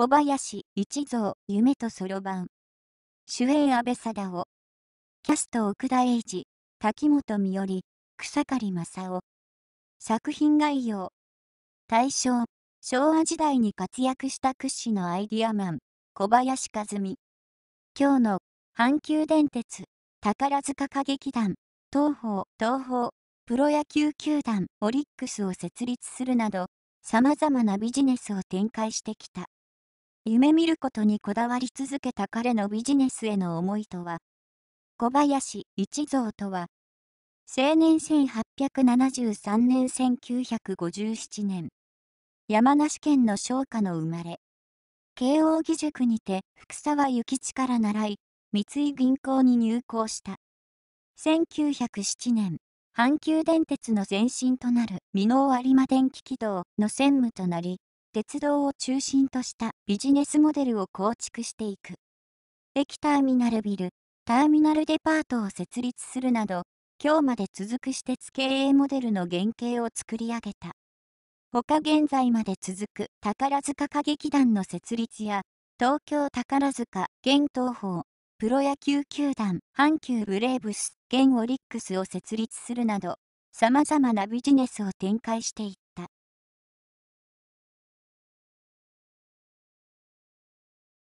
小林一蔵夢とそろばん主演阿部貞夫キャスト奥田栄二滝本美織草刈正雄作品概要大正昭和時代に活躍した屈指のアイディアマン小林和美今日の阪急電鉄宝塚歌劇団東方東方プロ野球球団オリックスを設立するなどさまざまなビジネスを展開してきた夢見ることにこだわり続けた彼のビジネスへの思いとは、小林一蔵とは、青年1873年1957年、山梨県の商家の生まれ、慶應義塾にて福沢諭吉から習い、三井銀行に入行した。1907年、阪急電鉄の前身となる箕面有馬電気軌道の専務となり、鉄道を中心としたビジネスモデルを構築していく。駅ターミナルビル、ターミナルデパートを設立するなど、今日まで続く私鉄経営モデルの原型を作り上げた。他現在まで続く宝塚歌劇団の設立や、東京宝塚、現東宝、プロ野球球団、阪急ブレーブス、現オリックスを設立するなど、様々なビジネスを展開していっ